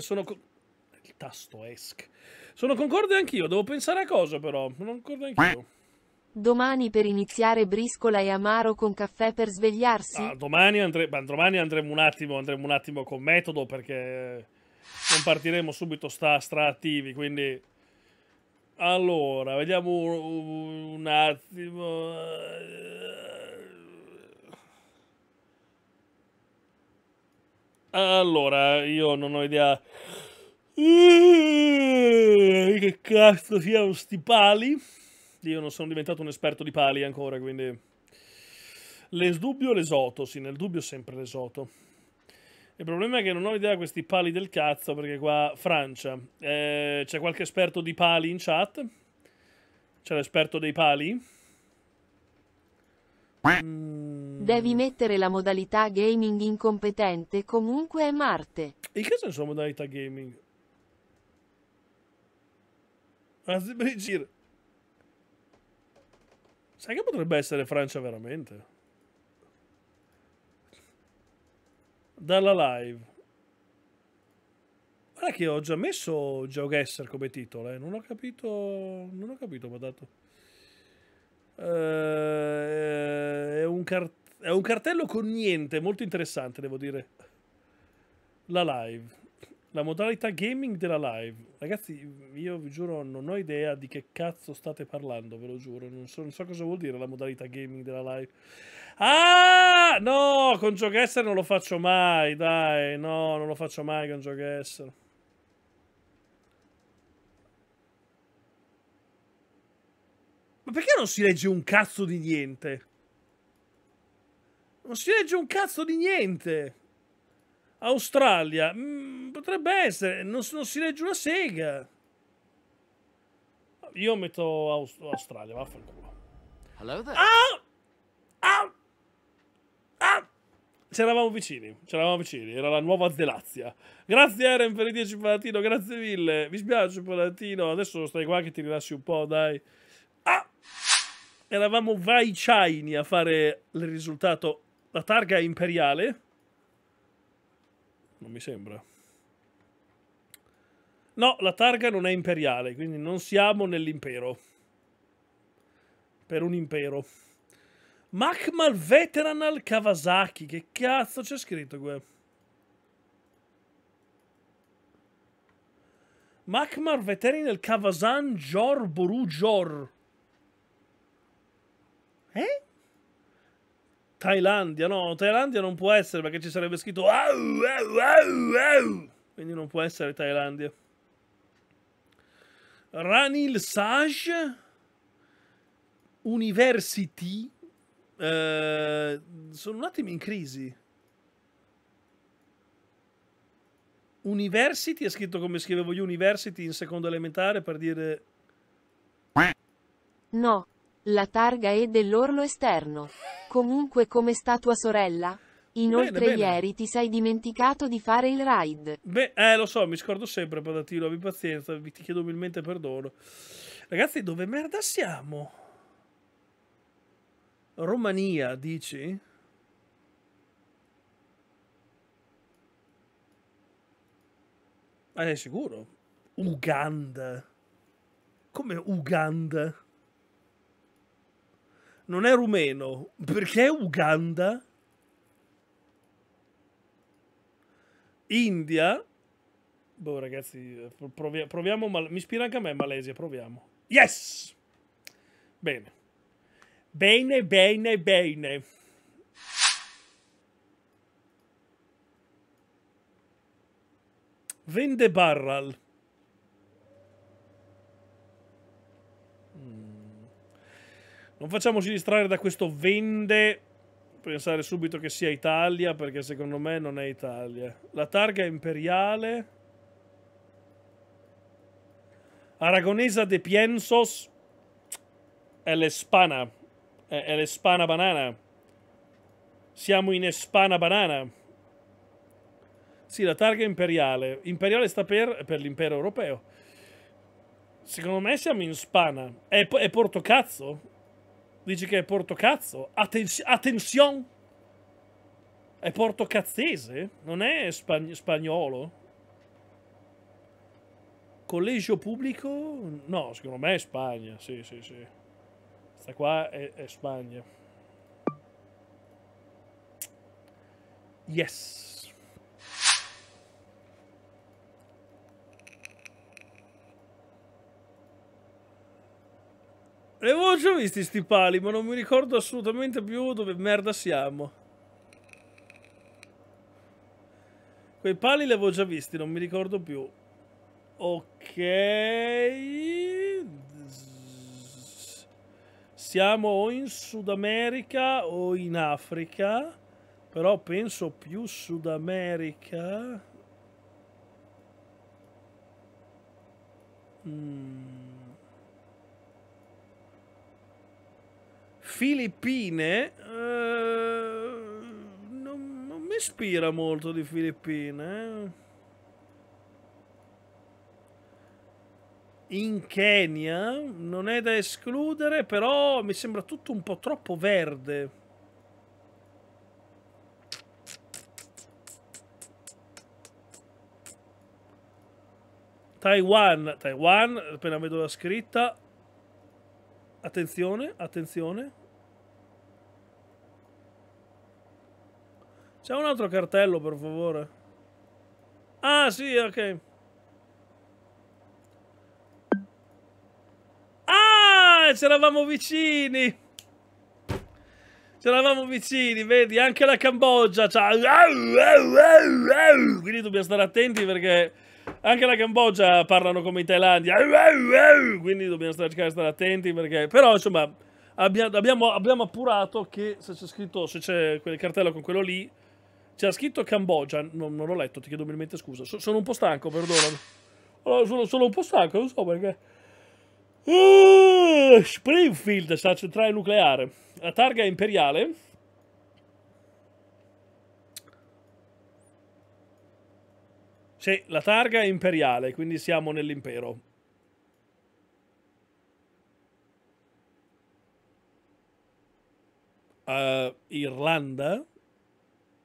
sono. sono... Il tasto ESC. Sono concorde anch'io, devo pensare a cosa però. Sono concorde anch'io. Domani per iniziare briscola e amaro con caffè per svegliarsi? Ah, domani, andre... domani andremo, un attimo, andremo un attimo con metodo perché non partiremo subito sta, stra attivi, quindi... Allora, vediamo un, un attimo... Allora, io non ho idea... Che cazzo siano sti pali? Io non sono diventato un esperto di pali ancora, quindi... L'esdubbio o l'esoto? Sì, nel dubbio sempre l'esoto. Il problema è che non ho idea di questi pali del cazzo, perché qua Francia. Eh, c'è qualche esperto di pali in chat? C'è l'esperto dei pali? Mm. Devi mettere la modalità gaming incompetente, comunque è Marte. In che senso la modalità gaming? Anzi, per giro. Sai che potrebbe essere Francia veramente? Dalla live. Guarda che ho già messo GeoGuessr come titolo, eh. Non ho capito... Non ho capito, patato. Eh, eh, è, un è un cartello con niente, molto interessante, devo dire. La live la modalità gaming della live. Ragazzi, io vi giuro, non ho idea di che cazzo state parlando, ve lo giuro. Non so, non so cosa vuol dire la modalità gaming della live. Ah, no, con giochessero non lo faccio mai, dai. No, non lo faccio mai con giochessero. perché non si legge un cazzo di niente? Non si legge un cazzo di niente. Australia. Mm, potrebbe essere. Non, non, si legge una sega. Io metto Aust Australia, vaffanculo. Hello there. Ah! Ah! Ah! C'eravamo vicini, c'eravamo vicini, era la nuova Zelazia. Grazie Eren per i 10 Palatino, grazie mille. Mi spiace Palatino, adesso stai qua che ti rilassi un po', dai eravamo vaiciaini a fare il risultato. La targa imperiale. Non mi sembra. No, la targa non è imperiale, quindi non siamo nell'impero. Per un impero. Makmal Veteran al Kawasaki. Che cazzo c'è scritto qua? Makmar Veteran al Kawasan Jor Boru Jor. Eh? Thailandia, no, Thailandia non può essere perché ci sarebbe scritto au, au, au, au. Quindi non può essere Thailandia. Ranil Saj University eh, sono un attimo in crisi. University è scritto come scrivevo io University in secondo elementare per dire No, la targa è dell'orlo esterno. Comunque come sta tua sorella? Inoltre bene, bene. ieri ti sei dimenticato di fare il ride. Beh, eh, lo so, mi scordo sempre, Padatino, abbi pazienza, vi ti chiedo umilmente perdono. Ragazzi, dove merda siamo? Romania, dici? Ma ah, sei sicuro? Uganda. Come Uganda? non è rumeno, perché è Uganda, India, boh ragazzi, provi proviamo, mi ispira anche a me Malesia, proviamo. Yes! Bene. Bene, bene, bene. Vende Barral. Non facciamoci distrarre da questo vende, pensare subito che sia Italia, perché secondo me non è Italia. La targa imperiale. Aragonesa de Piensos. È l'Espana. È, l'Espana Banana. Siamo in Espana Banana. Sì, la targa imperiale. Imperiale sta per, per l'impero europeo. Secondo me siamo in Spana. È, è Portocazzo? Dici che è portocazzo? attenzione! È portocazzese? Non è spag spagnolo? Collegio pubblico? No, secondo me è Spagna. Sì, sì, sì. Questa qua è, è Spagna. Yes. Ne avevo già visti sti pali, ma non mi ricordo assolutamente più dove merda siamo. Quei pali li avevo già visti, non mi ricordo più. Ok. Siamo o in Sud America o in Africa. Però penso più Sud America. Mm. Filippine, eh, non, non, mi ispira molto di Filippine. Eh. In Kenya non è da escludere, però mi sembra tutto un po' troppo verde. Taiwan, Taiwan, appena vedo la scritta, attenzione, attenzione. C'è un altro cartello, per favore. Ah, sì, ok. Ah, c'eravamo vicini. C'eravamo vicini, vedi? Anche la Cambogia c'ha... Quindi dobbiamo stare attenti perché... Anche la Cambogia parlano come i Thailandi. Quindi dobbiamo cercare di stare attenti perché... Però, insomma, abbiamo, abbiamo appurato che se c'è scritto... Se c'è quel cartello con quello lì c'era scritto Cambogia, non, non l'ho letto, ti chiedo umilmente scusa. So, sono un po' stanco, perdonami. Allora, sono, sono, un po' stanco, non so perché. Uh, Springfield, sta centrale nucleare. La targa è imperiale. Sì, la targa è imperiale, quindi siamo nell'impero. Uh, Irlanda?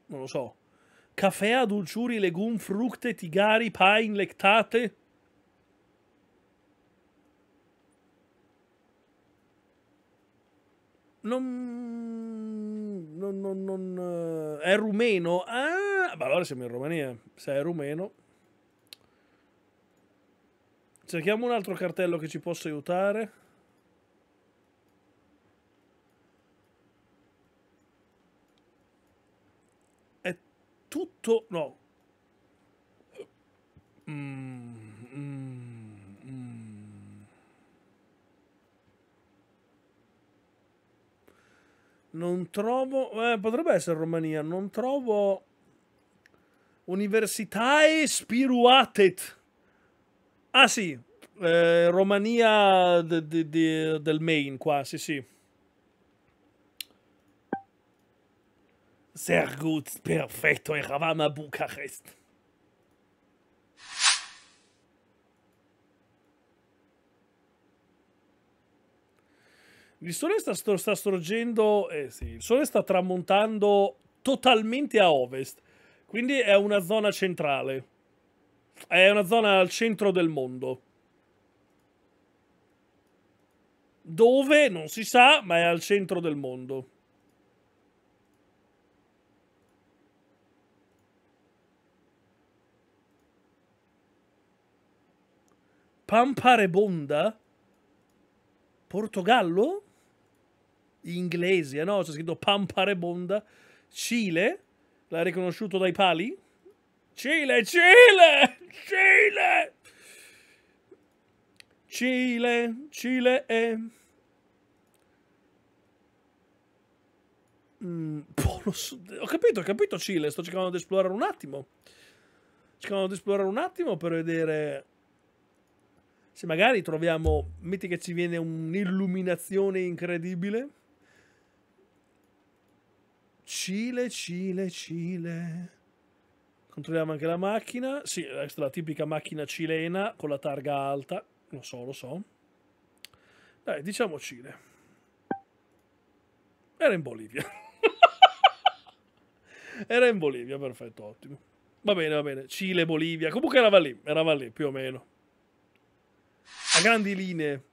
non lo so, caffè, dolciuri, legum, frutte, tigari, pain, lectate. Non... non, non, non eh, è rumeno? Ah, ma allora siamo in Romania. Se è rumeno. Cerchiamo un altro cartello che ci possa aiutare. tutto no. Eh, mm, mm, mm. Non trovo. Eh, potrebbe essere Romania. Non trovo. Universitae Spiruatet. Ah sì, eh, Romania de, de, de, del Maine qua, sì sì. Sehr gut, perfetto, eravamo a Bucarest. Il sole sta, sta sorgendo, eh sì, il sole sta tramontando totalmente a ovest, quindi è una zona centrale, è una zona al centro del mondo. Dove? Non si sa, ma è al centro del mondo. Pamparebonda, Portogallo, Inglesia, eh, no, c'è scritto Pamparebonda, Cile, l'ha riconosciuto dai pali, Cile, Cile, Cile, Cile, Cile e... Mm, Polo boh, Sud... Ho capito, ho capito Cile, sto cercando di esplorare un attimo. Cercando di esplorare un attimo per vedere se magari troviamo, metti che ci viene un'illuminazione incredibile. Cile, Cile, Cile. Controlliamo anche la macchina. Sì, è la tipica macchina cilena con la targa alta. Lo so, lo so. Dai, diciamo Cile. Era in Bolivia. era in Bolivia, perfetto, ottimo. Va bene, va bene. Cile, Bolivia. Comunque era lì, era lì più o meno a grandi linee.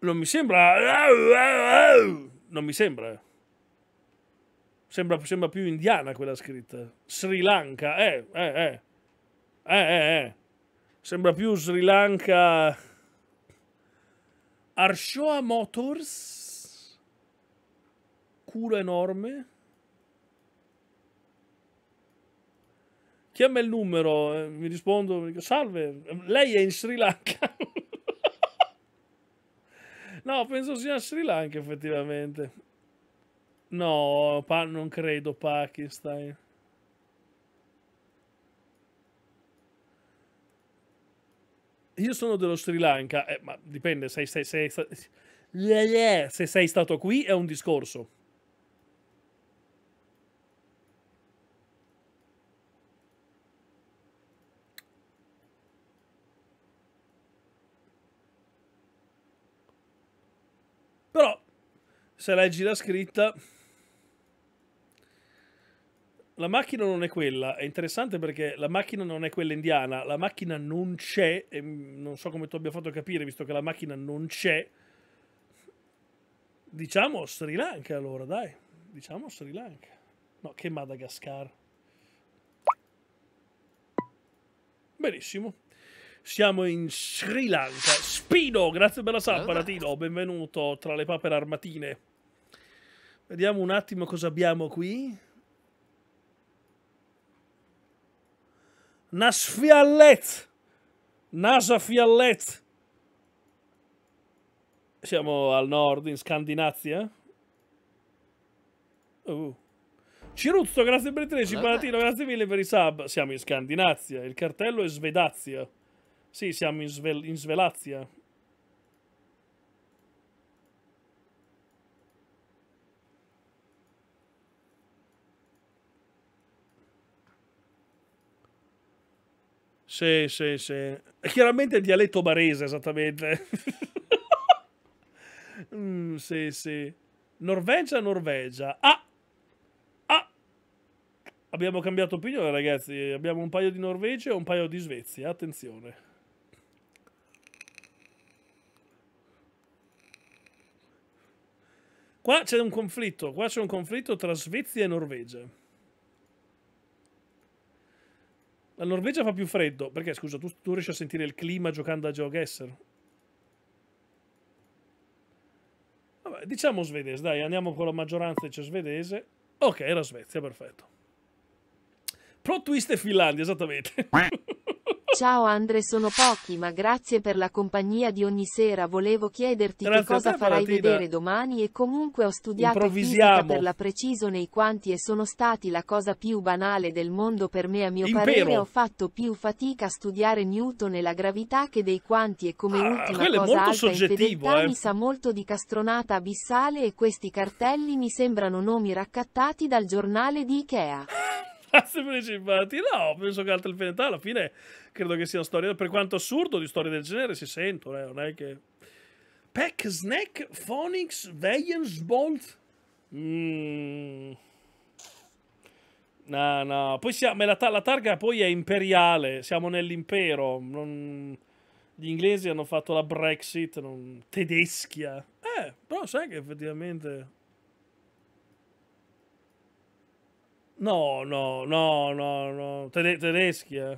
Non mi sembra... Non mi sembra. Eh. Sembra, sembra più indiana quella scritta. Sri Lanka, eh, eh, eh. Eh, eh, eh. Sembra più Sri Lanka... Arshoa Motors culo enorme. Chiama il numero, eh, mi rispondo, mi dico, salve, ehm, lei è in Sri Lanka. no, penso sia Sri Lanka effettivamente. No, non credo Pakistan. Io sono dello Sri Lanka, eh, ma dipende, sei, sei, sei, se sei stato qui è un discorso. se leggi la scritta la macchina non è quella. È interessante perché la macchina non è quella indiana. La macchina non c'è. E non so come tu abbia fatto capire, visto che la macchina non c'è. Diciamo Sri Lanka allora, dai. Diciamo Sri Lanka. No, che Madagascar. Benissimo. Siamo in Sri Lanka. Spino grazie per la sappa, Latino. Benvenuto tra le papere armatine. Vediamo un attimo cosa abbiamo qui. Nasfiallet. Nasa Siamo al nord, in Scandinavia. Uh. Ciruzzo, grazie per i 13, Palatino, grazie mille per i sub. Siamo in Scandinavia, il cartello è Svedazia. Sì, siamo in, Sve in Svelazia. Sì, sì, sì. È chiaramente il dialetto barese, esattamente. mm, sì, sì. Norvegia, Norvegia. Ah! Ah! Abbiamo cambiato opinione, ragazzi. Abbiamo un paio di Norvegia e un paio di Svezia. Attenzione. Qua c'è un conflitto, qua c'è un conflitto tra Svezia e Norvegia. La Norvegia fa più freddo, perché scusa, tu, tu riesci a sentire il clima giocando a Geogesser? Vabbè, diciamo svedese, dai, andiamo con la maggioranza dice svedese. Ok, era Svezia, perfetto. Pro Twist e Finlandia, esattamente. Ciao Andre, sono pochi, ma grazie per la compagnia di ogni sera. Volevo chiederti grazie che cosa farai vedere domani e comunque ho studiato fisica per la preciso nei quanti e sono stati la cosa più banale del mondo per me a mio Impero. parere ho fatto più fatica a studiare Newton e la gravità che dei quanti e come ah, ultima cosa alta infedeltà eh. mi sa molto di castronata abissale e questi cartelli mi sembrano nomi raccattati dal giornale di Ikea grazie per i No, penso che altre Infinità alla fine credo che sia storia, per quanto assurdo, di storie del genere si sentono, eh, non è che... Peck, Snack, Phonics, Valiance, Bolt... Mm. No, no, poi siamo, la, la, targa poi è imperiale, siamo nell'impero, non... gli inglesi hanno fatto la Brexit, non... tedeschia. Eh. eh, però sai che effettivamente... No, no, no, no, no. tedeschi, eh.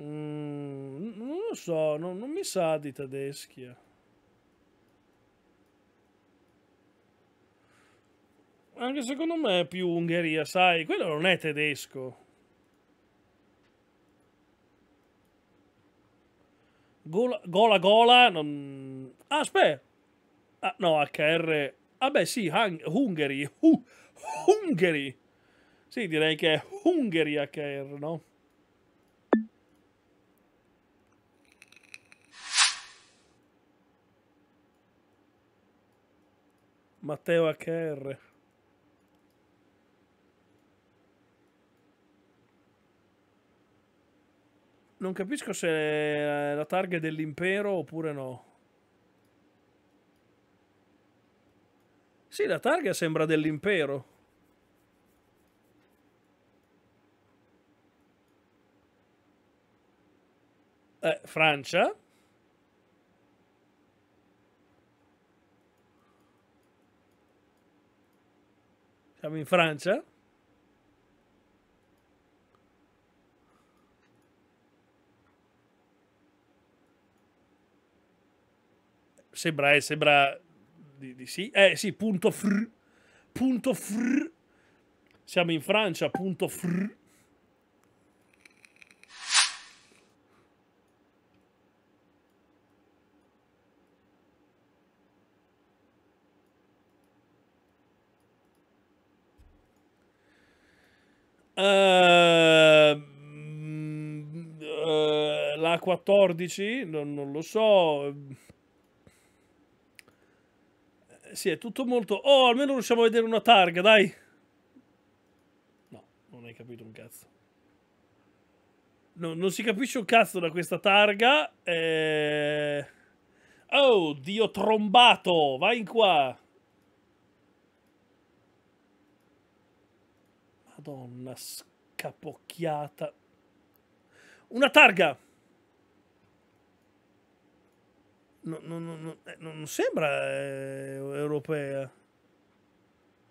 Mm, non lo so, no, non mi sa di tedeschi. Eh. Anche secondo me è più Ungheria, sai? Quello non è tedesco. Gola, gola, gola non... Ah, aspetta! Ah, no, HR... Ah beh, sì, Hungary. Uh. Hungary. Sì, direi che è Hungary HR, no? Matteo HR. Non capisco se è la targa dell'impero oppure no. Sì, la targa sembra dell'impero. Eh, Francia. Siamo in Francia. Sembra, eh, sembra di, di sì. Eh sì, punto fr. Punto fr. Siamo in Francia, punto fr. Uh, uh, la 14 non, non lo so sì, è tutto molto... Oh, almeno riusciamo a vedere una targa, dai! No, non hai capito un cazzo. No, non si capisce un cazzo da questa targa. Eh... Oh, Dio trombato! Vai in qua! Madonna, scapocchiata. Una targa! non, non, non, eh, non sembra eh, europea.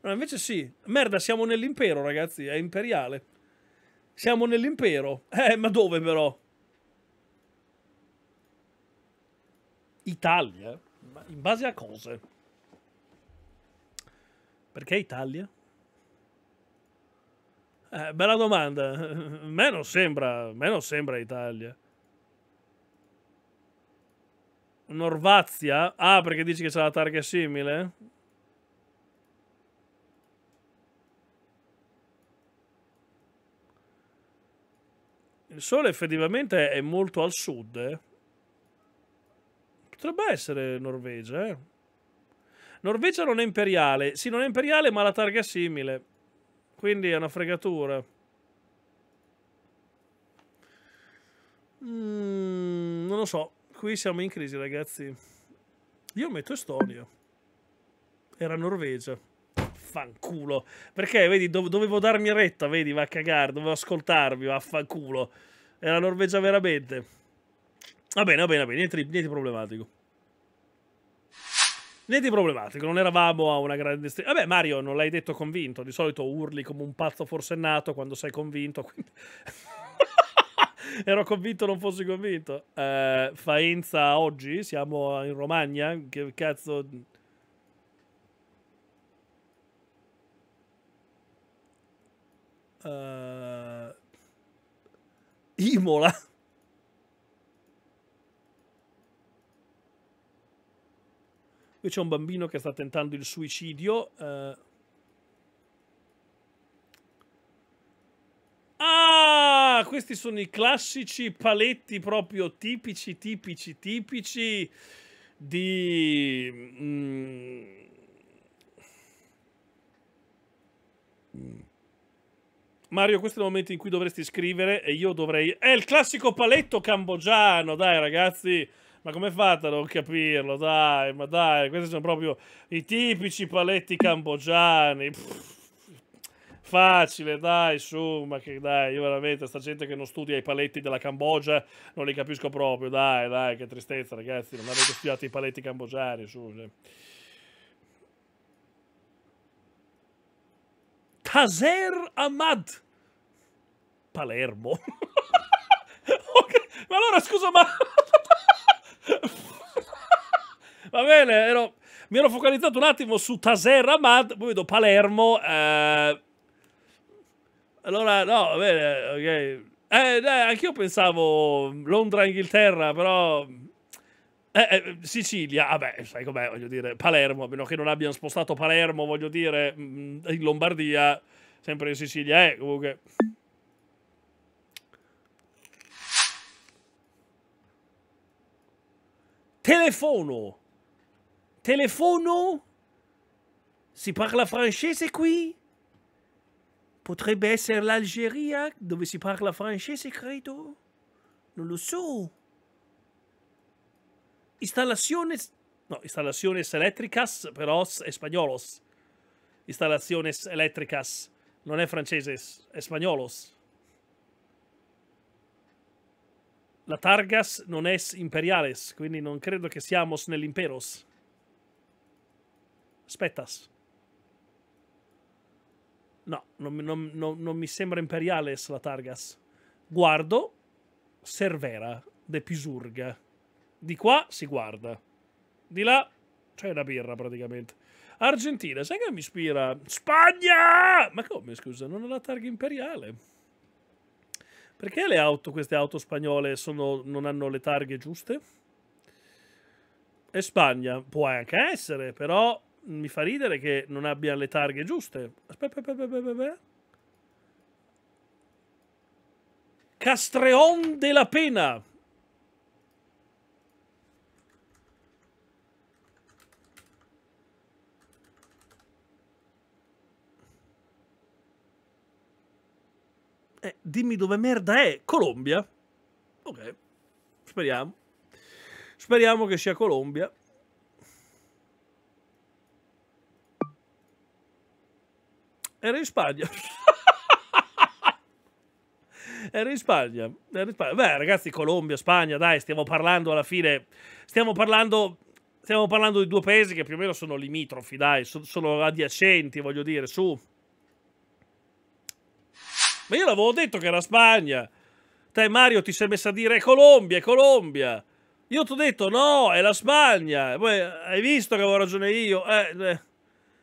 No, invece sì. Merda, siamo nell'impero, ragazzi, è imperiale. Siamo nell'impero. Eh, ma dove però? Italia? Ma in base a cose? Perché Italia? Eh, bella domanda. A me non sembra, a me non sembra Italia. Norvazia? Ah, perché dici che c'è la targa simile? Il sole effettivamente è molto al sud. Eh? Potrebbe essere Norvegia, eh? Norvegia non è imperiale. Sì, non è imperiale, ma la targa è simile. Quindi è una fregatura. Mm, non lo so. Qui siamo in crisi, ragazzi. Io metto Estonia. Era Norvegia. Fanculo. Perché, vedi, do dovevo darmi retta, vedi, va a cagare, dovevo ascoltarvi, vaffanculo. Era Norvegia veramente. Va bene, va bene, va bene, niente, niente problematico. Niente problematico, non eravamo a una grande Vabbè, Mario, non l'hai detto convinto. Di solito urli come un pazzo forsennato quando sei convinto. Quindi... Ero convinto, non fossi convinto. Eh, Faenza oggi? Siamo in Romagna? Che cazzo... Uh, Imola. Qui c'è un bambino che sta tentando il suicidio. Uh, Ah, questi sono i classici paletti proprio tipici, tipici, tipici di... Mm, Mario, questo è il momento in cui dovresti scrivere e io dovrei... È il classico paletto cambogiano, dai ragazzi! Ma come fate a non capirlo? Dai, ma dai, questi sono proprio i tipici paletti cambogiani. Pff. Facile, dai, su, ma che dai, io veramente, sta gente che non studia i paletti della Cambogia, non li capisco proprio, dai, dai, che tristezza, ragazzi, non avete studiato i paletti cambogiani, su. Taser Ahmad, Palermo. okay. Ma allora, scusa, ma... Va bene, ero mi ero focalizzato un attimo su Taser Ahmad, poi vedo Palermo, eh, allora, no, bene, ok. Eh, eh, anch'io pensavo mm, Londra-Inghilterra, però... Eh, eh, Sicilia, vabbè, ah sai com'è, voglio dire, Palermo, a meno che non abbiano spostato Palermo, voglio dire, mm, in Lombardia, sempre in Sicilia, eh, comunque... Telefono! Telefono? Si parla francese qui? Potrebbe essere l'Algeria, dove si parla francese, credo. Non lo so. Installaciones... No, installaciones eléctricas, però è spagnolos. Installaciones eléctricas. Non è francese, è spagnolos. La targas non è imperiales, quindi non credo che siamo nell'imperos. Aspettas. No, non, non, non, non mi sembra Imperiales la Targas. Guardo Cervera, De Pisurga. Di qua si guarda. Di là c'è una birra praticamente. Argentina, sai che mi ispira? Spagna! Ma come, scusa, non ho la targa imperiale? Perché le auto, queste auto spagnole, sono, non hanno le targhe giuste? E Spagna può anche essere, però mi fa ridere che non abbia le targhe giuste. Aspetta, aspetta, aspetta, aspetta. Castreon della Pena. Eh, dimmi dove merda è. Colombia. Ok. Speriamo. Speriamo che sia Colombia. Era in Spagna. Era in Spagna. Era in Spagna. Beh, ragazzi, Colombia, Spagna, dai, stiamo parlando alla fine. Stiamo parlando stiamo parlando di due paesi che più o meno sono limitrofi, dai, sono, adiacenti, voglio dire, su. Ma io l'avevo detto che era Spagna. Te Mario ti sei messo a dire è Colombia, è Colombia. Io ti ho detto no, è la Spagna. Poi hai visto che avevo ragione io. Eh, eh.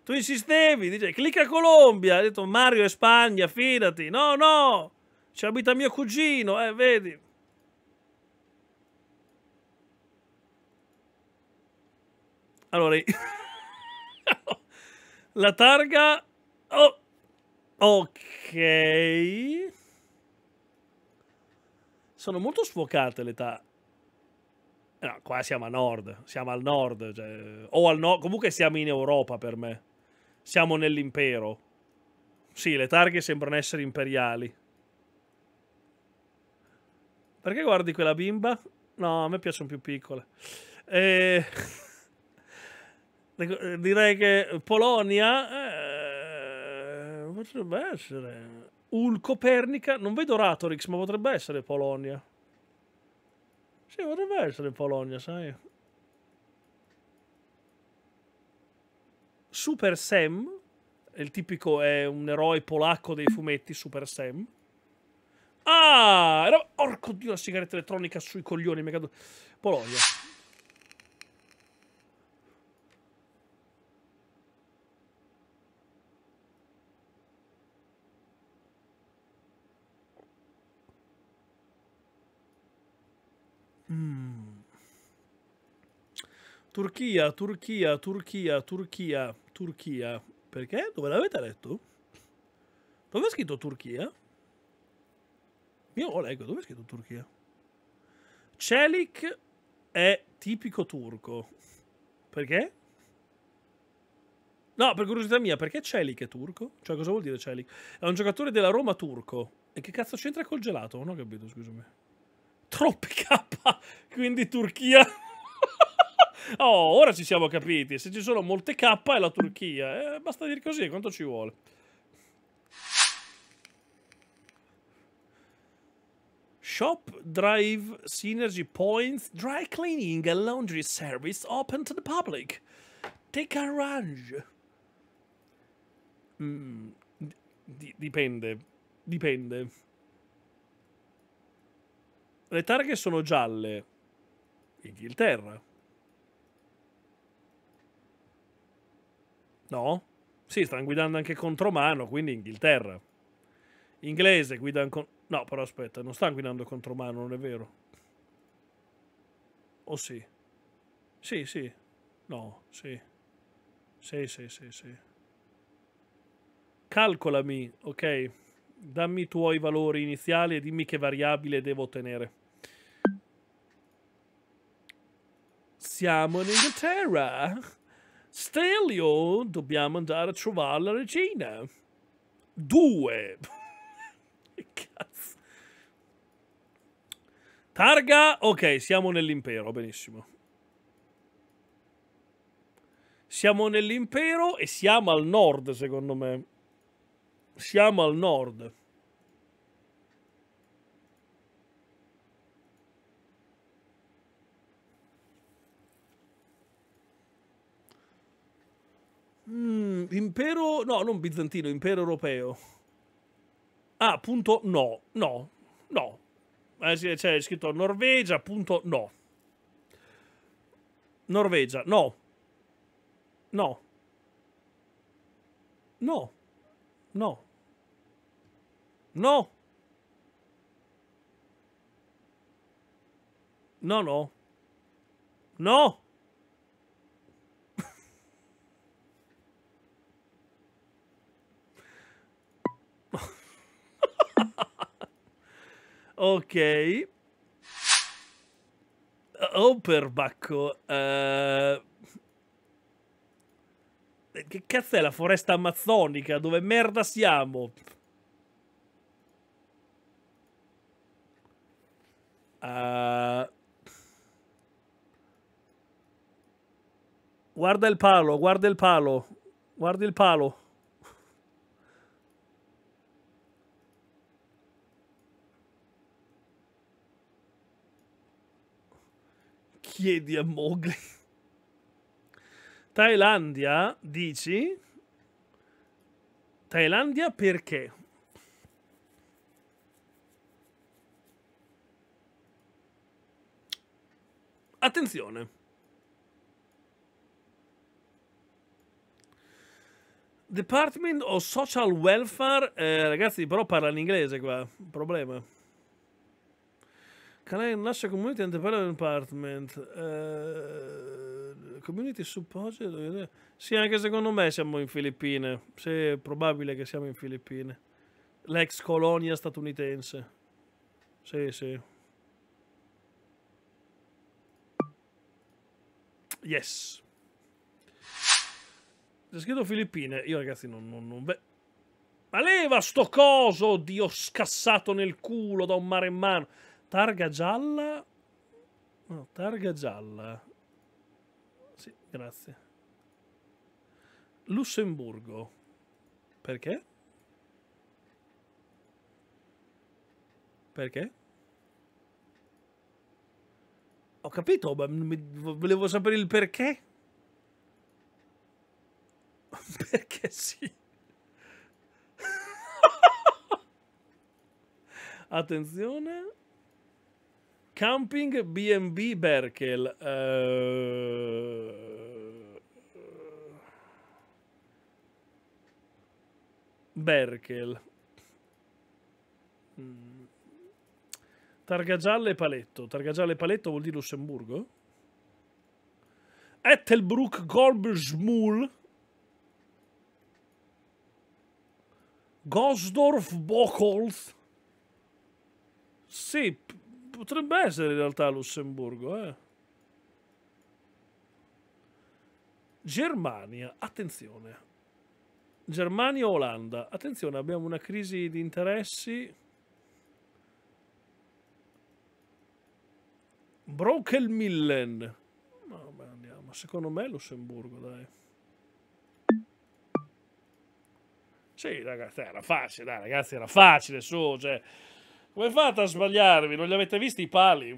Tu insistevi, dice, clicca Colombia. Ha detto, Mario è Spagna, fidati. No, no, ci abita mio cugino, eh, vedi. Allora, la targa... Oh. Ok. Sono molto sfocate le targhe. No, qua siamo a nord, siamo al nord, cioè, o al nord, comunque siamo in Europa per me. Siamo nell'impero. Sì, le targhe sembrano essere imperiali. Perché guardi quella bimba? No, a me piacciono più piccole. Eh, direi che Polonia eh, potrebbe essere un Copernica. Non vedo Ratorix, ma potrebbe essere Polonia. Sì, potrebbe essere Polonia, sai. Super Sam, il tipico è un eroe polacco dei fumetti, Super Sam. Ah, era... orco dio la sigaretta elettronica sui coglioni, mega... Bologna. Turchia, Turchia, Turchia, Turchia, Turchia. Perché? Dove l'avete letto? Dove è scritto Turchia? Io lo leggo, dove è scritto Turchia? Celik è tipico turco. Perché? No, per curiosità mia, perché Celik è turco? Cioè, cosa vuol dire Celik? È un giocatore della Roma turco. E che cazzo c'entra col gelato? Non ho capito, scusami. Troppi K, quindi Turchia. Oh, ora ci siamo capiti. Se ci sono molte K è la Turchia. Eh, basta dire così, quanto ci vuole. Shop Drive Synergy Points Dry Cleaning and Laundry Service open to the public. Take a range. Mm, dipende. Dipende. Le targhe sono gialle. Inghilterra. No? Sì, stanno guidando anche contromano, quindi Inghilterra. Inglese guidano con... No, però aspetta, non stanno guidando contromano, non è vero? O oh, sì? Sì, sì. No, sì. Sì, sì, sì, sì. Calcolami, ok? Dammi i tuoi valori iniziali e dimmi che variabile devo ottenere. Siamo in Inghilterra! Stelio, dobbiamo andare a trovare la regina. Due. Cazzo. Targa, ok, siamo nell'impero, benissimo. Siamo nell'impero e siamo al nord, secondo me. Siamo al nord. Mm, impero, no, non bizantino, impero europeo. Ah, punto no, no, no. Eh, c'è scritto Norvegia, punto no. Norvegia, no. No. No. No. No. No, no. No. Ok. Oh, perbacco. Uh... Eh, che cazzo è la foresta amazzonica? Dove merda siamo? Uh... Guarda il palo, guarda il palo, guarda il palo. chiedi a Mowgli? Thailandia, dici? Thailandia perché? Attenzione. Department of Social Welfare. Eh, ragazzi, però parla in inglese qua. Problema. Can I nasce community and development department? Uh, community support? Eh, sì, anche secondo me siamo in Filippine. Sì, è probabile che siamo in Filippine. L'ex colonia statunitense. Sì, sì. Yes. C'è scritto Filippine. Io ragazzi non... non, non Ma leva sto coso! Dio scassato nel culo da un mare in mano targa gialla no, targa gialla sì, grazie Lussemburgo perché? perché? ho capito ma volevo sapere il perché perché sì attenzione Camping BB Berkel. Uh... Berkel. Targa gialla e paletto. Targa gialla e paletto vuol dire Lussemburgo? Ettelbruck Golbschmul. Gosdorf Bockholz. Sip potrebbe essere in realtà Lussemburgo, eh. Germania, attenzione. Germania o Olanda? Attenzione, abbiamo una crisi di interessi. Brokelmillen. Vabbè, andiamo. Secondo me è Lussemburgo, dai. Sì, ragazzi, era facile, dai, ragazzi, era facile su, cioè... Come fate a sbagliarvi? Non li avete visti i pali?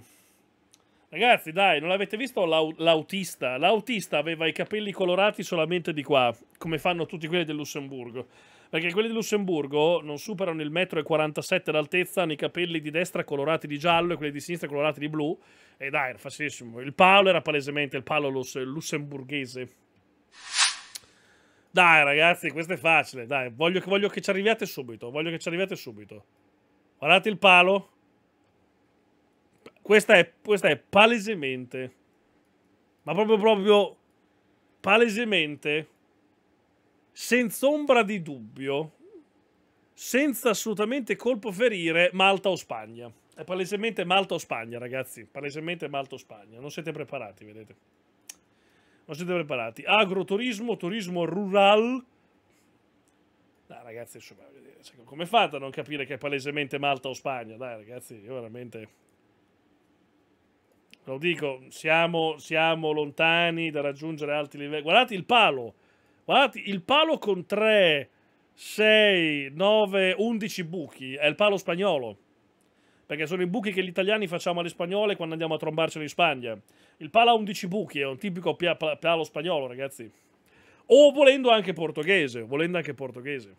Ragazzi, dai, non l'avete visto l'autista? L'autista aveva i capelli colorati solamente di qua, come fanno tutti quelli del Lussemburgo. Perché quelli del Lussemburgo non superano il 1,47 m d'altezza, hanno i capelli di destra colorati di giallo e quelli di sinistra colorati di blu. E dai, era facilissimo. Il palo era palesemente il palo lussemburghese. Dai, ragazzi, questo è facile. Dai, voglio, voglio che ci arriviate subito. Voglio che ci arriviate subito. Guardate il palo. Questa è, questa è palesemente. Ma proprio, proprio palesemente. Senza ombra di dubbio. Senza assolutamente colpo ferire Malta o Spagna. È palesemente Malta o Spagna, ragazzi. Palesemente Malta o Spagna. Non siete preparati, vedete. Non siete preparati. Agroturismo, turismo rural. No, ragazzi, insomma, cioè, come fate a non capire che è palesemente Malta o Spagna? Dai, ragazzi, io veramente. Lo dico, siamo, siamo lontani da raggiungere alti livelli. Guardate il palo. Guardate il palo con 3, 6, 9, 11 buchi. È il palo spagnolo. Perché sono i buchi che gli italiani facciamo alle spagnole quando andiamo a trombarcelo in Spagna. Il palo ha 11 buchi, è un tipico palo spagnolo, ragazzi. O volendo anche portoghese, volendo anche portoghese.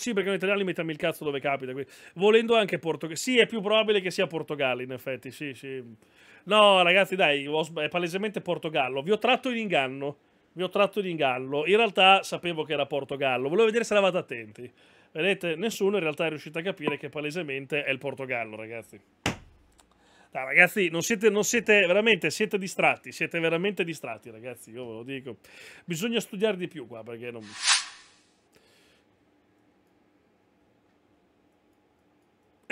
Sì, perché noi italiani mettiamo il cazzo dove capita. Quindi. Volendo anche Portogallo. Sì, è più probabile che sia Portogallo, in effetti. Sì, sì. No, ragazzi, dai, è palesemente Portogallo. Vi ho tratto in inganno. Vi ho tratto in inganno. In realtà sapevo che era Portogallo. Volevo vedere se eravate attenti. Vedete, nessuno in realtà è riuscito a capire che palesemente è il Portogallo, ragazzi. Dai, ragazzi, non siete, non siete, veramente, siete distratti, siete veramente distratti, ragazzi, io ve lo dico. Bisogna studiare di più qua, perché non...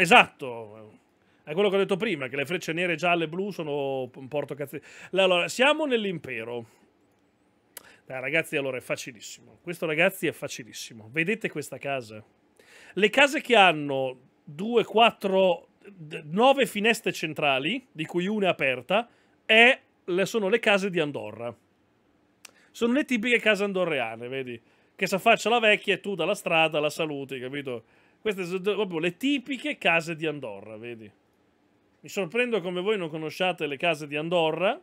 Esatto. È quello che ho detto prima, che le frecce nere, gialle e blu sono un porto cazzino. Allora, siamo nell'impero. Dai, ragazzi, allora è facilissimo. Questo, ragazzi, è facilissimo. Vedete questa casa? Le case che hanno 2, 4, 9 finestre centrali, di cui una è aperta, è, sono le case di Andorra. Sono le tipiche case andorreane, vedi? Che si affaccia la vecchia e tu dalla strada la saluti, capito? Queste sono proprio le tipiche case di Andorra, vedi? Mi sorprendo come voi non conosciate le case di Andorra.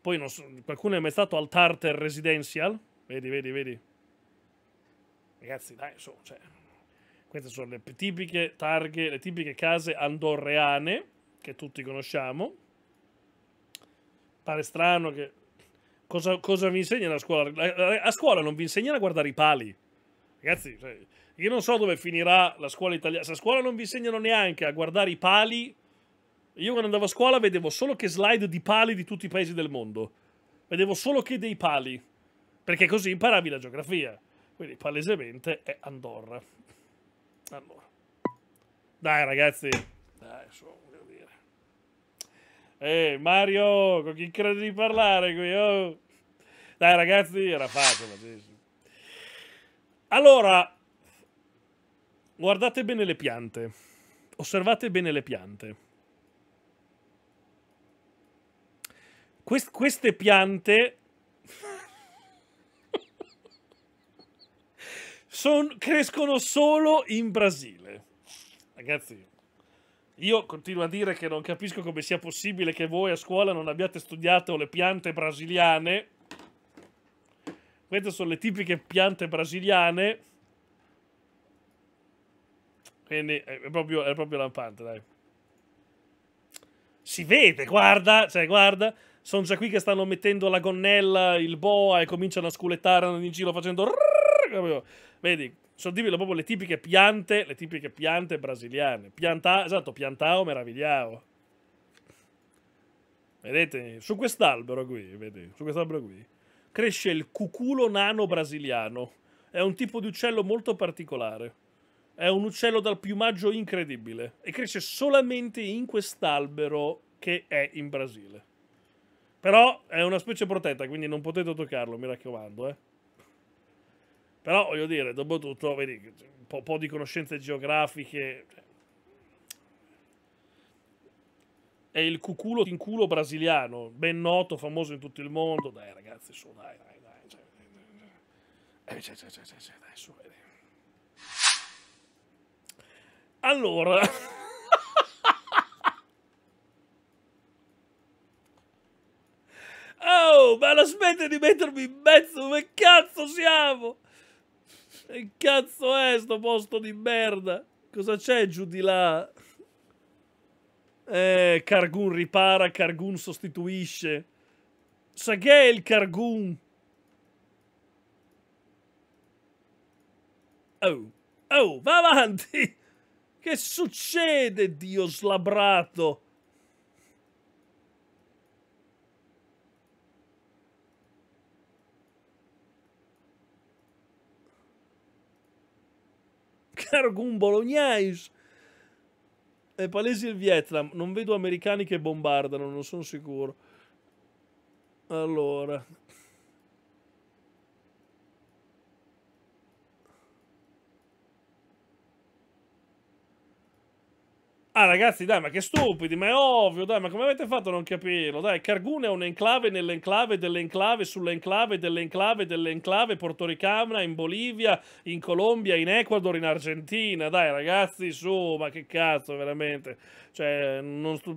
Poi non so, qualcuno è mai stato al Tartar Residential? Vedi, vedi, vedi. Ragazzi, dai, so, cioè, queste sono le tipiche targhe, le tipiche case andorreane che tutti conosciamo. Pare strano che... Cosa, cosa vi insegna la scuola? A scuola non vi insegnano a guardare i pali. Ragazzi, cioè, io non so dove finirà la scuola italiana. Se a scuola non vi insegnano neanche a guardare i pali, io quando andavo a scuola vedevo solo che slide di pali di tutti i paesi del mondo. Vedevo solo che dei pali. Perché così imparavi la geografia. Quindi palesemente è Andorra. Allora. Dai ragazzi. Dai, insomma, voglio dire. Ehi, Mario, con chi credi di parlare qui? Oh? Dai ragazzi, era facile. Allora, guardate bene le piante, osservate bene le piante. Quest queste piante son, crescono solo in Brasile. Ragazzi, io continuo a dire che non capisco come sia possibile che voi a scuola non abbiate studiato le piante brasiliane queste sono le tipiche piante brasiliane. Quindi eh, è proprio, è proprio lampante, dai. Si vede, guarda, cioè guarda. Sono già qui che stanno mettendo la gonnella, il boa e cominciano a sculettare in giro facendo... Vedi, sono proprio le tipiche piante, le tipiche piante brasiliane. Pianta, esatto, piantao, meravigliao. Vedete, su quest'albero qui, vedete, su quest'albero qui cresce il cuculo nano brasiliano. È un tipo di uccello molto particolare. È un uccello dal piumaggio incredibile e cresce solamente in quest'albero che è in Brasile. Però è una specie protetta, quindi non potete toccarlo, mi raccomando, eh. Però voglio dire, dopo tutto, vedi, un po', po di conoscenze geografiche, è il cuculo in culo brasiliano, ben noto, famoso in tutto il mondo. Dai ragazzi, su, dai, dai, dai. Cioè, eh, cioè, cioè, cioè, cioè, dai, su, dai. Allora... oh, ma la smette di mettermi in mezzo, ma che cazzo siamo? Che cazzo è sto posto di merda? Cosa c'è giù di là? Eh, Cargun ripara, Cargun sostituisce. Saghe il Cargun. Oh, oh, va avanti! Che succede, Dio slabrato? Cargun Bolognese è palese il Vietnam. Non vedo americani che bombardano, non sono sicuro. Allora, Ah ragazzi dai ma che stupidi, ma è ovvio dai ma come avete fatto a non capirlo? Dai Cargune è un'enclave nell'enclave dell'enclave sull'enclave dell'enclave dell'enclave portoricana in Bolivia, in Colombia, in Ecuador, in Argentina dai ragazzi su ma che cazzo veramente cioè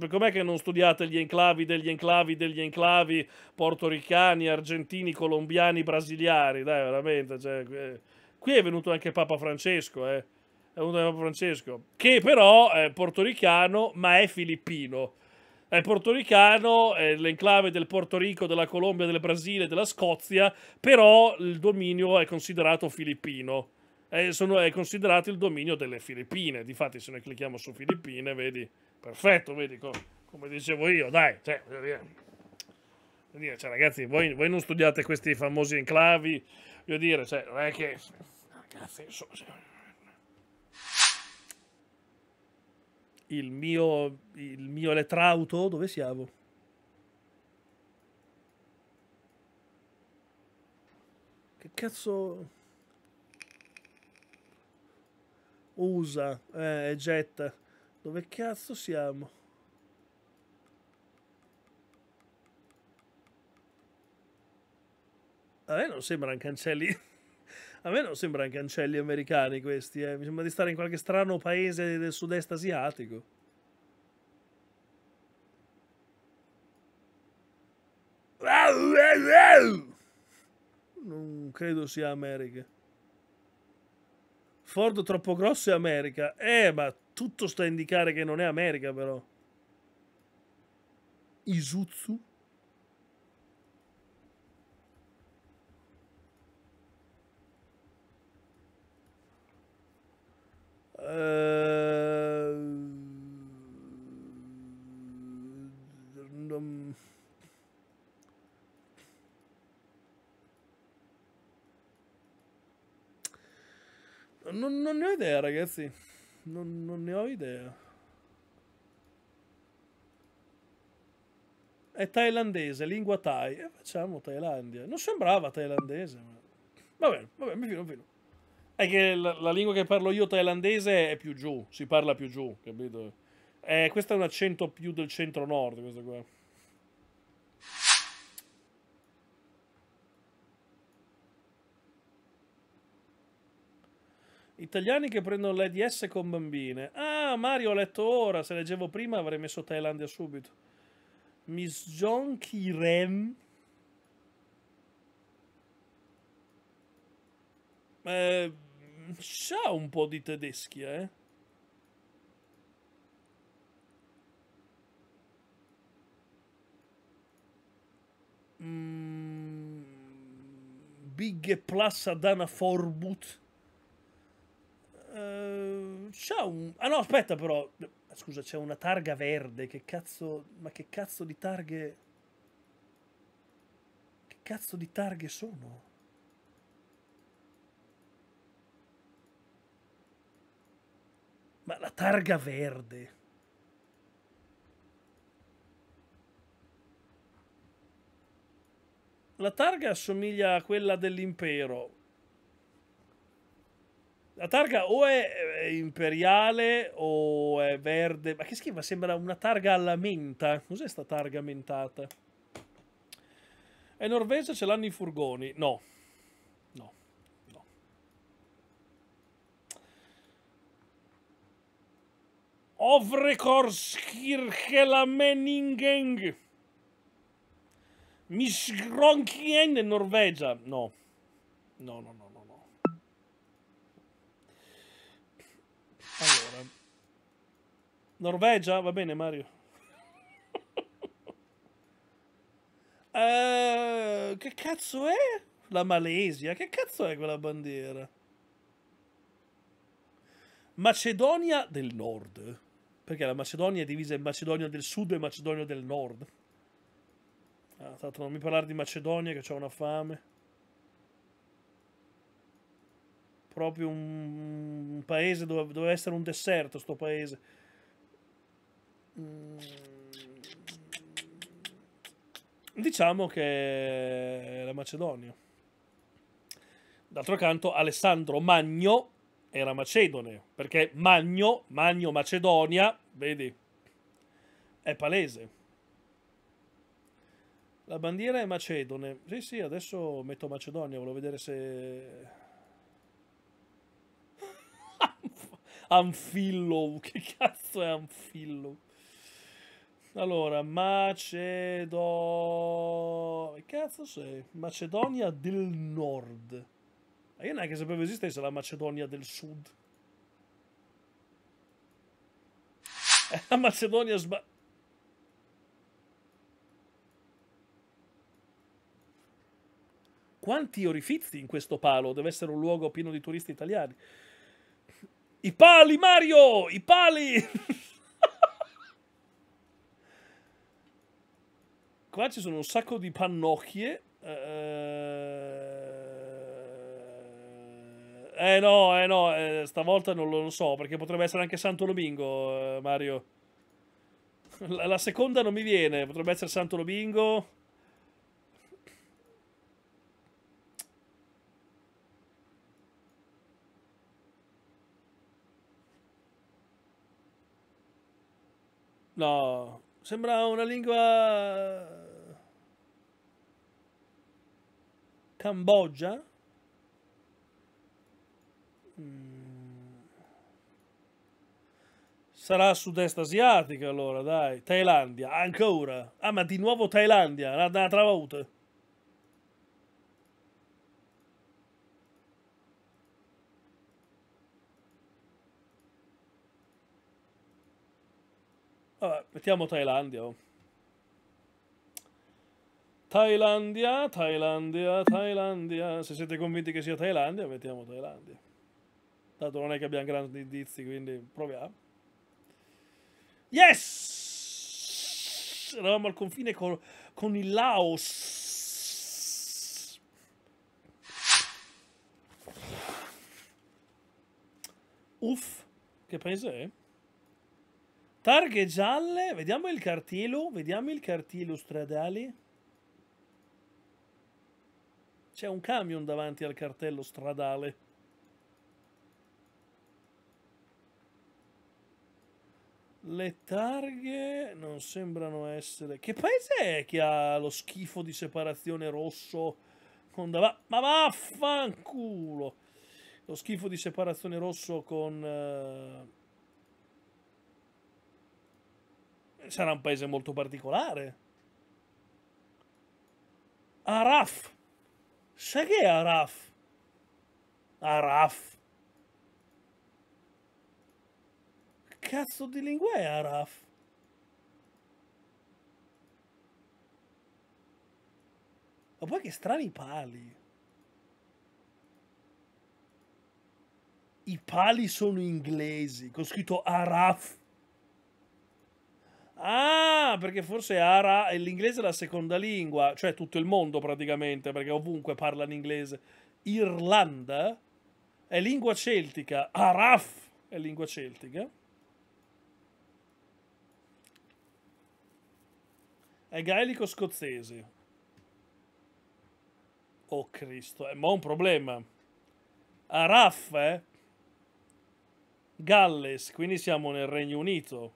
com'è che non studiate gli enclavi degli enclavi degli enclavi portoricani, argentini, colombiani, brasiliani dai veramente cioè, eh, qui è venuto anche Papa Francesco eh Francesco, che però è portoricano ma è filippino. È portoricano, è l'enclave del Porto Rico, della Colombia, del Brasile, della Scozia, però il dominio è considerato filippino. È, sono, è considerato il dominio delle Filippine. Difatti, se noi clicchiamo su Filippine, vedi, perfetto, vedi co come dicevo io, dai, cioè, cioè, ragazzi, voi, voi, non studiate questi famosi enclavi, voglio dire, cioè, non è che... Ragazzi, so, il mio, il mio elettrauto, dove siamo? Che cazzo... Usa, eh, getta. Dove cazzo siamo? A me non sembrano cancelli a me non sembrano cancelli americani questi, eh. mi sembra di stare in qualche strano paese del sud-est asiatico. Non credo sia America. Ford troppo grosso è America. Eh, ma tutto sta a indicare che non è America, però. Isuzu? Ehm, non, non, ne ho idea, ragazzi. non, non ne ho idea. è thailandese, lingua thai. eh, facciamo Thailandia. Non sembrava thailandese. Ma... Va bene, va bene, mi fino, mi fido è che la, la, lingua che parlo io thailandese è più giù, si parla più giù, capito? Eh, questo è un accento più del centro-nord, questo qua. Italiani che prendono l'EDS con bambine. Ah, Mario ho letto ora, se leggevo prima avrei messo Thailandia subito. Miss John Kiren Eh, c'ha un po' di tedeschia, eh. Mm, Big Plus Adana Forbut. Uh, eh, c'ha un... Ah no, aspetta però. Scusa, c'è una targa verde. Che cazzo... Ma che cazzo di targhe... Che cazzo di targhe sono? Ma la targa verde. La targa assomiglia a quella dell'impero. La targa o è eh, imperiale o è verde. Ma che schifo, sembra una targa alla menta. Cos'è sta targa mentata? È norvegia, ce l'hanno i furgoni. No. Ovrekorskirche la Meningeng. Misgronkien, Norvegia. No. No, no, no, no, no. Allora. Norvegia? Va bene, Mario. uh, che cazzo è? La Malesia? Che cazzo è quella bandiera? Macedonia del Nord perché la Macedonia è divisa in Macedonia del Sud e Macedonia del Nord. Ah, tra non mi parlare di Macedonia che ho una fame. Proprio un, paese dove doveva essere un deserto sto paese. Mm. diciamo che la Macedonia. D'altro canto, Alessandro Magno era macedone, perché Magno, Magno Macedonia, vedi, è palese. La bandiera è macedone. Sì, sì, adesso metto Macedonia, volevo vedere se... Anfillo, che cazzo è Anfillo? Allora, Macedo... Che cazzo sei? Macedonia del Nord. Ma io neanche sapevo esistesse la Macedonia del Sud. La Macedonia sba... Quanti orifizi in questo palo? Deve essere un luogo pieno di turisti italiani. I pali, Mario! I pali! Qua ci sono un sacco di pannocchie. Eh... eh Eh no, eh no, eh, stavolta non lo so, perché potrebbe essere anche Santo Domingo, eh, Mario. La, la, seconda non mi viene, potrebbe essere Santo Domingo. No, sembra una lingua... Eh, Cambogia? Mm. Sarà sud-est asiatica allora, dai. Thailandia, ancora. Ah, ma di nuovo Thailandia, la, la travauta. Vabbè, mettiamo Thailandia. Oh. Thailandia, Thailandia, Thailandia. Se siete convinti che sia Thailandia, mettiamo Thailandia tanto non è che abbiamo grandi indizi, quindi proviamo. Yes! Eravamo al confine con, con il Laos. Uff, che paese è? Targhe gialle, vediamo il cartello, vediamo il cartello stradale. C'è un camion davanti al cartello stradale. Le targhe non sembrano essere... Che paese è che ha lo schifo di separazione rosso con davanti? Ma vaffanculo! Lo schifo di separazione rosso con... Uh... Sarà un paese molto particolare. Araf! Sai che è Araf? Araf! cazzo di lingua è Araf? Ma poi che strani pali. I pali sono inglesi, con scritto Araf. Ah, perché forse Ara l'inglese è la seconda lingua, cioè tutto il mondo praticamente, perché ovunque parlano inglese. Irlanda è lingua celtica, Araf è lingua celtica. È gaelico scozzese. Oh Cristo, è eh, ma un problema. A Araf, eh? Galles, quindi siamo nel Regno Unito.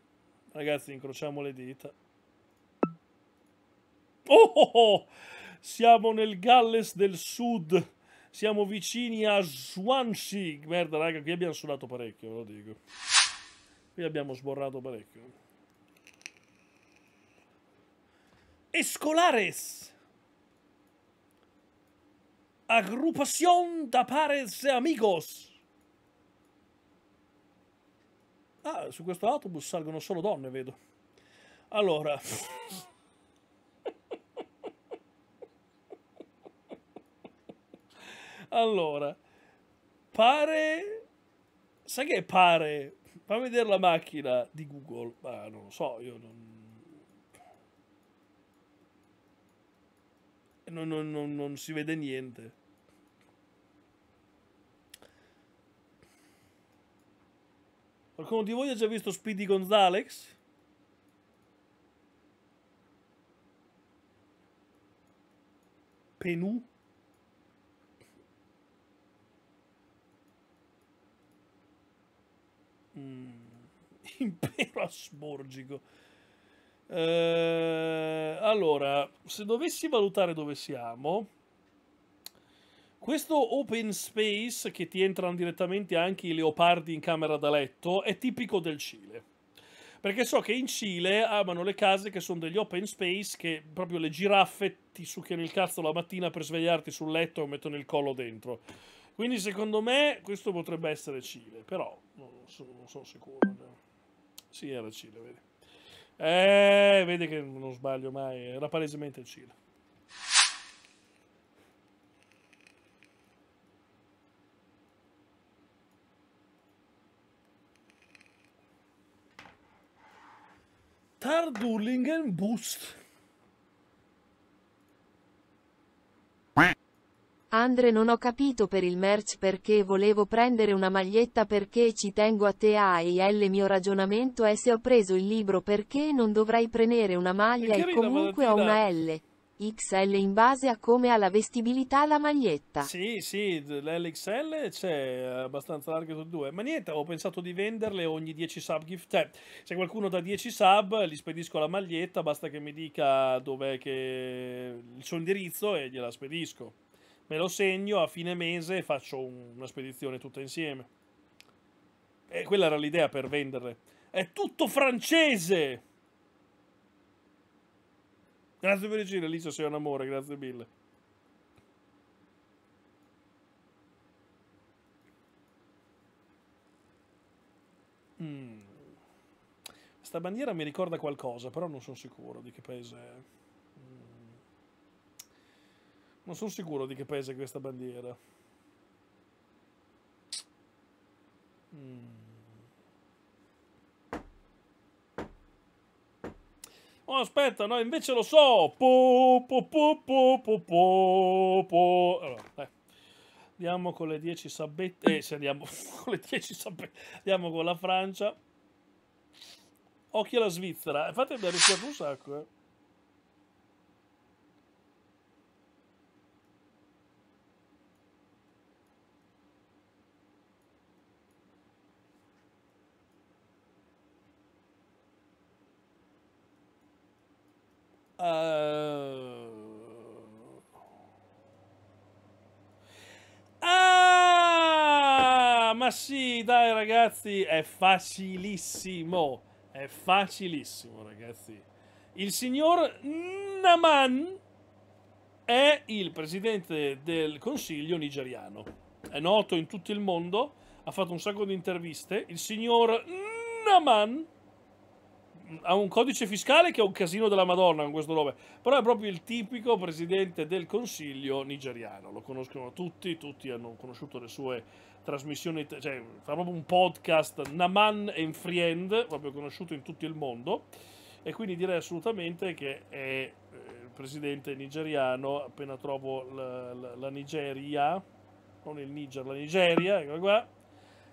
Ragazzi, incrociamo le dita. Oh, oh, oh, Siamo nel Galles del Sud. Siamo vicini a Swansea. Merda, raga, qui abbiamo sudato parecchio, ve lo dico. Qui abbiamo sborrato parecchio. escolares. Agrupación de pares e amigos. Ah, su questo autobus salgono solo donne, vedo. Allora... allora, pare... Sai che pare? Fa vedere la macchina di Google. Ma ah, non lo so, io non non, non, non, non si vede niente. Qualcuno di voi ha già visto Speedy Gonzalez? Penù? Mm. Impero asborgico. Eh, allora, se dovessi valutare dove siamo, questo open space che ti entrano direttamente anche i leopardi in camera da letto è tipico del Cile. Perché so che in Cile amano le case che sono degli open space che proprio le giraffe ti succhiano il cazzo la mattina per svegliarti sul letto e mettono il collo dentro. Quindi secondo me questo potrebbe essere Cile, però non sono, non sono sicuro. Sì, era Cile, vedi. Eh, vedi che non sbaglio mai, era palesemente il Cile. Tardullingen Boost. Andre non ho capito per il merch perché volevo prendere una maglietta perché ci tengo a te AIL mio ragionamento è se ho preso il libro perché non dovrei prendere una maglia e comunque ho una L. XL in base a come ha la vestibilità la maglietta. Sì, sì, l'LXL c'è abbastanza larga su due. Ma niente, ho pensato di venderle ogni 10 sub gift. Cioè, se qualcuno da 10 sub, gli spedisco la maglietta, basta che mi dica dov'è che il suo indirizzo e gliela spedisco me lo segno, a fine mese faccio un, una spedizione tutta insieme. E quella era l'idea per venderle. È tutto francese! Grazie per il giro, sei un amore, grazie mille. Mm. Sta bandiera mi ricorda qualcosa, però non sono sicuro di che paese è. Non sono sicuro di che paese è questa bandiera. Mm. Oh, aspetta, no, invece lo so. Po, po, po, po, po, po, po. Allora, eh. Andiamo con le 10 sabbette. Eh, se andiamo con le 10 sabbette. Andiamo con la Francia. Occhio alla Svizzera. Infatti abbiamo rischiato un sacco, eh. sì, dai ragazzi, è facilissimo. È facilissimo, ragazzi. Il signor Naman è il presidente del consiglio nigeriano. È noto in tutto il mondo, ha fatto un sacco di interviste. Il signor Naman ha un codice fiscale che è un casino della Madonna con questo nome, però è proprio il tipico presidente del consiglio nigeriano, lo conoscono tutti, tutti hanno conosciuto le sue trasmissioni, cioè fa proprio un podcast Naman and Friend, proprio conosciuto in tutto il mondo, e quindi direi assolutamente che è eh, il presidente nigeriano, appena trovo la, la, la Nigeria, non il Niger, la Nigeria, ecco qua.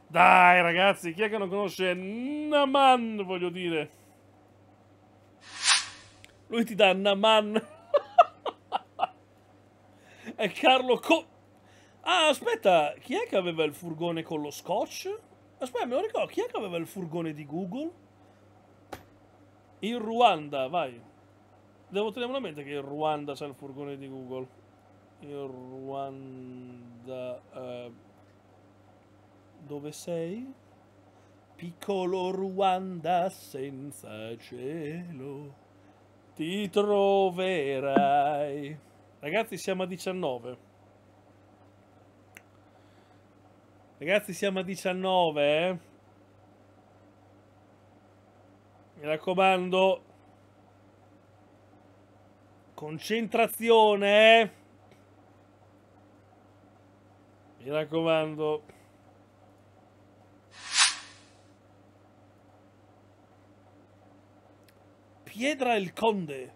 Dai ragazzi, chi è che non conosce Naman, voglio dire? Lui ti dà una man. e Carlo Co... Ah, aspetta, chi è che aveva il furgone con lo scotch? Aspetta, me lo ricordo, chi è che aveva il furgone di Google? In Ruanda, vai. Devo tenere una mente che in Ruanda c'è il furgone di Google. In Ruanda... Eh, dove sei? Piccolo Ruanda senza cielo ti troverai. Ragazzi, siamo a 19. Ragazzi, siamo a 19. Eh. Mi raccomando. Concentrazione. Eh. Mi raccomando. Piedra il Conde.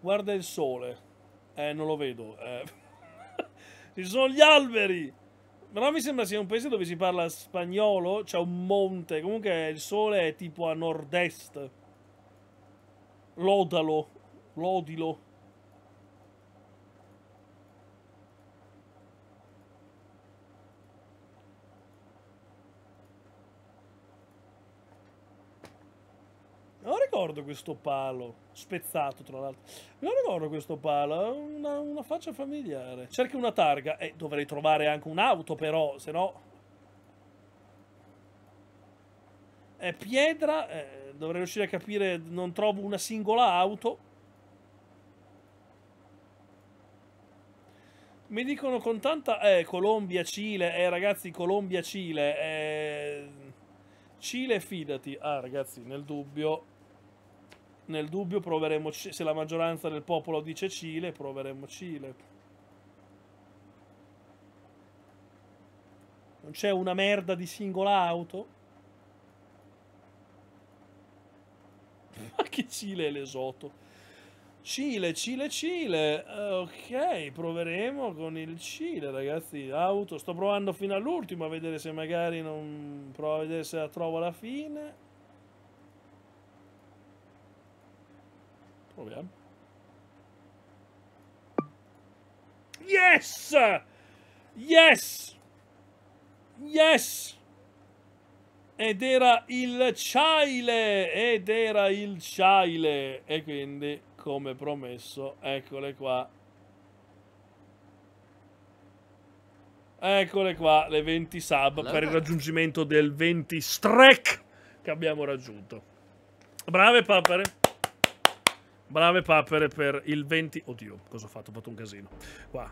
Guarda il sole. Eh, non lo vedo. Eh. Ci sono gli alberi. Però mi sembra sia un paese dove si parla spagnolo, c'è un monte, comunque il sole è tipo a nord-est. Lodalo, lodilo. ricordo questo palo, spezzato tra l'altro. Me ricordo questo palo, ha una, una, faccia familiare. Cerca una targa, e eh, dovrei trovare anche un'auto però, se no... È pietra, eh, dovrei riuscire a capire, non trovo una singola auto. Mi dicono con tanta... Eh, Colombia, Cile, eh ragazzi, Colombia, Cile, eh... Cile fidati. Ah, ragazzi, nel dubbio nel dubbio proveremo, se la maggioranza del popolo dice Cile, proveremo Cile. Non c'è una merda di singola auto? Ma che Cile è l'esoto? Cile, Cile, Cile. Ok, proveremo con il Cile, ragazzi. Auto, sto provando fino all'ultimo a vedere se magari non... Provo a vedere se la trovo alla fine. problem. Yes! Yes! Yes! Ed era il Ciaile! Ed era il Ciaile! E quindi, come promesso, eccole qua. Eccole qua, le 20 sub allora. per il raggiungimento del 20 strike che abbiamo raggiunto. Brave papere! Brave papere per il 20... Oddio, cosa ho fatto? Ho fatto un casino. Qua.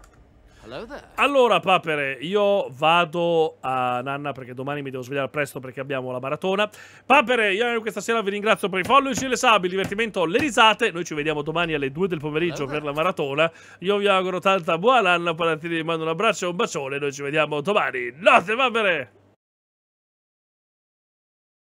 Allora, papere, io vado a Nanna perché domani mi devo svegliare presto perché abbiamo la maratona. Papere, io questa sera vi ringrazio per i followici, le sabbie, il divertimento, le risate. Noi ci vediamo domani alle 2 del pomeriggio per la maratona. Io vi auguro tanta buona Nanna, palatini, vi mando un abbraccio e un bacione. Noi ci vediamo domani. Notte, papere!